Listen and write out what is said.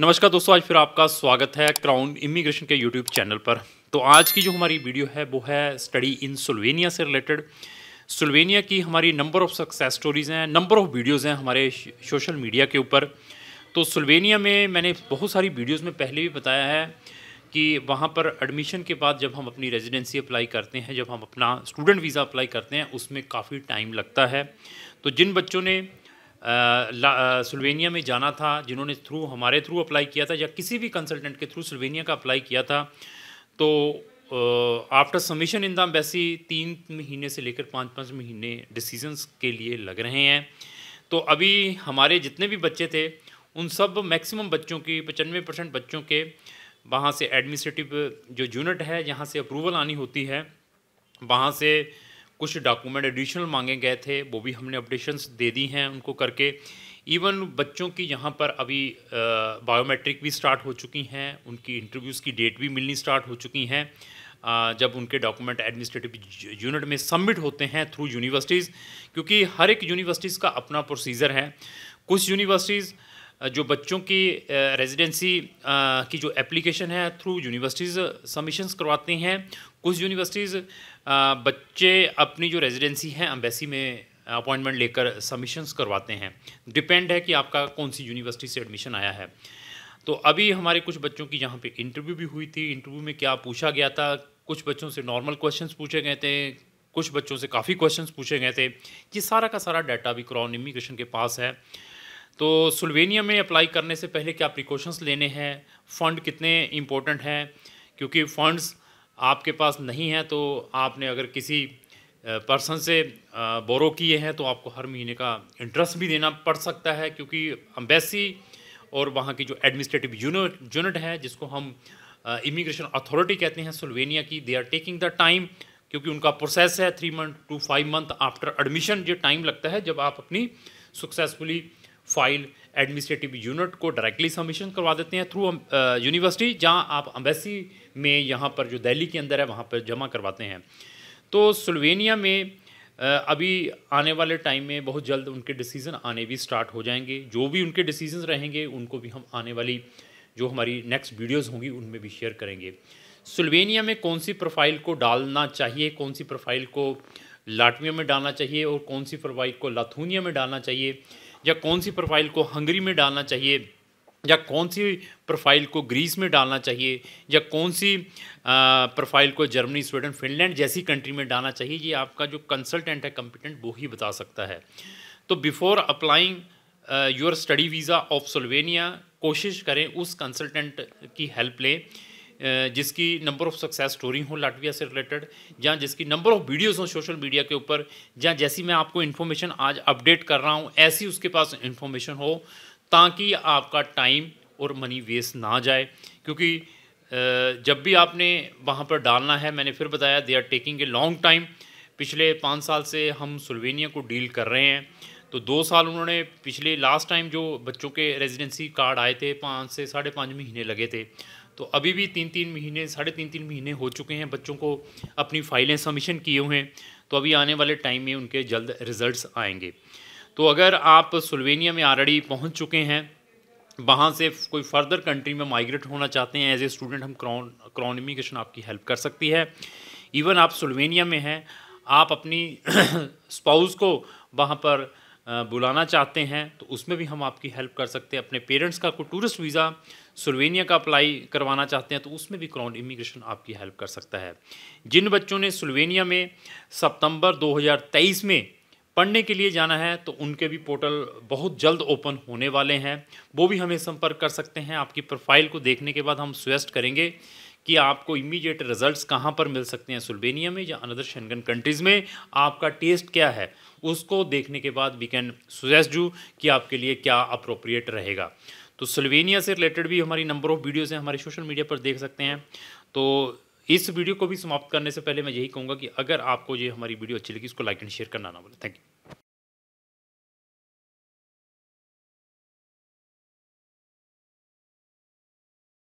नमस्कार दोस्तों आज फिर आपका स्वागत है क्राउन इमिग्रेशन के यूट्यूब चैनल पर तो आज की जो हमारी वीडियो है वो है स्टडी इन सुलवेनिया से रिलेटेड सुलवेनिया की हमारी नंबर ऑफ़ सक्सेस स्टोरीज़ हैं नंबर ऑफ़ वीडियोज़ हैं हमारे सोशल मीडिया के ऊपर तो सुलवेनिया में मैंने बहुत सारी वीडियोज़ में पहले भी बताया है कि वहाँ पर एडमिशन के बाद जब हम अपनी रेजिडेंसी अप्लाई करते हैं जब हम अपना स्टूडेंट वीज़ा अप्लाई करते हैं उसमें काफ़ी टाइम लगता है तो जिन बच्चों ने स्लोवेनिया में जाना था जिन्होंने थ्रू हमारे थ्रू अप्लाई किया था या किसी भी कंसल्टेंट के थ्रू स्लोवेनिया का अप्लाई किया था तो after submission in the embassy तीन महीने से लेकर पाँच पाँच महीने डिसीजंस के लिए लग रहे हैं तो अभी हमारे जितने भी बच्चे थे उन सब मैक्सिमम बच्चों की पचानवे परसेंट बच्चों के वहाँ से एडमिनिस्ट्रेटिव जो यूनिट है जहाँ से अप्रूवल आनी होती है वहाँ से कुछ डॉक्यूमेंट एडिशनल मांगे गए थे वो भी हमने अपडेशंस दे दी हैं उनको करके इवन बच्चों की यहाँ पर अभी बायोमेट्रिक भी स्टार्ट हो चुकी हैं उनकी इंटरव्यूज़ की डेट भी मिलनी स्टार्ट हो चुकी हैं जब उनके डॉक्यूमेंट एडमिनिस्ट्रेटिव यूनिट में सबमिट होते हैं थ्रू यूनिवर्सिटीज़ क्योंकि हर एक यूनिवर्सिटीज़ का अपना प्रोसीजर है कुछ यूनिवर्सिटीज़ जो बच्चों की रेजिडेंसी की जो एप्लीकेशन है थ्रू यूनिवर्सिटीज़ सबमिशंस करवाती हैं कुछ यूनिवर्सिटीज़ बच्चे अपनी जो रेजिडेंसी है एम्बेसी में अपॉइंटमेंट लेकर सबमिशंस करवाते हैं डिपेंड है कि आपका कौन सी यूनिवर्सिटी से एडमिशन आया है तो अभी हमारे कुछ बच्चों की यहाँ पे इंटरव्यू भी हुई थी इंटरव्यू में क्या पूछा गया था कुछ बच्चों से नॉर्मल क्वेश्चंस पूछे गए थे कुछ बच्चों से काफ़ी क्वेश्चंस पूछे गए थे ये सारा का सारा डाटा भी क्रॉन इमिग्रेशन के पास है तो सुल्वेनिया में अप्लाई करने से पहले क्या प्रिकॉशंस लेने हैं फ़ंड कितने इम्पोर्टेंट हैं क्योंकि फ़ंड्स आपके पास नहीं हैं तो आपने अगर किसी पर्सन से बोरो किए हैं तो आपको हर महीने का इंटरेस्ट भी देना पड़ सकता है क्योंकि अम्बेसी और वहाँ की जो एडमिनिस्ट्रेटिव यूनिट यूनिट है जिसको हम इमिग्रेशन अथॉरिटी कहते हैं सुल्वेनिया की they are taking the time क्योंकि उनका प्रोसेस है three month to five month after admission जो टाइम लगता है जब आप अपनी सक्सेसफुली फाइल एडमिनिस्ट्रेटिव यूनिट को डायरेक्टली सबमिशन करवा देते हैं थ्रू यूनिवर्सिटी जहां आप अम्बेसी में यहां पर जो दिल्ली के अंदर है वहां पर जमा करवाते हैं तो स्लोवेनिया में uh, अभी आने वाले टाइम में बहुत जल्द उनके डिसीज़न आने भी स्टार्ट हो जाएंगे जो भी उनके डिसीजन रहेंगे उनको भी हम आने वाली जो हमारी नेक्स्ट वीडियोज़ होंगी उनमें भी शेयर करेंगे सुलवेनिया में कौन सी प्रोफाइल को डालना चाहिए कौन सी प्रोफाइल को लाटविया में डालना चाहिए और कौन सी प्रोफाइल को लाथूनिया में डालना चाहिए या कौन सी प्रोफाइल को हंगरी में डालना चाहिए या कौन सी प्रोफाइल को ग्रीस में डालना चाहिए या कौन सी प्रोफाइल को जर्मनी स्वीडन फिनलैंड जैसी कंट्री में डालना चाहिए ये आपका जो कंसल्टेंट है कंपिटेंट वो ही बता सकता है तो before applying your study visa of Slovenia कोशिश करें उस कंसल्टेंट की हेल्प लें जिसकी नंबर ऑफ़ सक्सेस स्टोरी हो लाटविया से रिलेटेड या जिसकी नंबर ऑफ़ वीडियोस हो सोशल मीडिया के ऊपर या जैसी मैं आपको इन्फॉर्मेशन आज अपडेट कर रहा हूँ ऐसी उसके पास इन्फॉर्मेशन हो ताकि आपका टाइम और मनी वेस्ट ना जाए क्योंकि जब भी आपने वहाँ पर डालना है मैंने फिर बताया they are taking a long time पिछले पाँच साल से हम सुल्वेनिया को डील कर रहे हैं तो दो साल उन्होंने पिछले लास्ट टाइम जो बच्चों के रेजिडेंसी कार्ड आए थे पाँच से साढ़े पाँच महीने लगे थे तो अभी भी तीन तीन महीने साढ़े तीन तीन महीने हो चुके हैं बच्चों को अपनी फाइलें सबमिशन किए हुए हैं तो अभी आने वाले टाइम में उनके जल्द रिज़ल्ट आएंगे तो अगर आप सुलवेनिया में आलरेडी पहुँच चुके हैं वहाँ से कोई फर्दर कंट्री में माइग्रेट होना चाहते हैं एज ए स्टूडेंट हम क्रॉन क्रॉनमिकेशन आपकी हेल्प कर सकती है इवन आप सुलवेनिया में हैं आप अपनी स्पाउस को वहाँ पर बुलाना चाहते हैं तो उसमें भी हम आपकी हेल्प कर सकते हैं अपने पेरेंट्स का कोई टूरिस्ट वीज़ा सुलवेनिया का अप्लाई करवाना चाहते हैं तो उसमें भी क्राउन इमिग्रेशन आपकी हेल्प कर सकता है जिन बच्चों ने सुलवेनिया में सितंबर 2023 में पढ़ने के लिए जाना है तो उनके भी पोर्टल बहुत जल्द ओपन होने वाले हैं वो भी हमें संपर्क कर सकते हैं आपकी प्रोफाइल को देखने के बाद हम सुजेस्ट करेंगे कि आपको इमीडिएट रिजल्ट्स कहाँ पर मिल सकते हैं सुल्बेनिया में या अनदर शेंगन कंट्रीज़ में आपका टेस्ट क्या है उसको देखने के बाद वी कैन सुजेस्ट यू कि आपके लिए क्या अप्रोप्रिएट रहेगा तो स्लोवेनिया से रिलेटेड भी हमारी नंबर ऑफ़ वीडियोज़ हैं हमारे सोशल मीडिया पर देख सकते हैं तो इस वीडियो को भी समाप्त करने से पहले मैं यही कहूँगा कि अगर आपको ये हमारी वीडियो अच्छी लगी इसको लाइक एंड शेयर करना ना बोले थैंक यू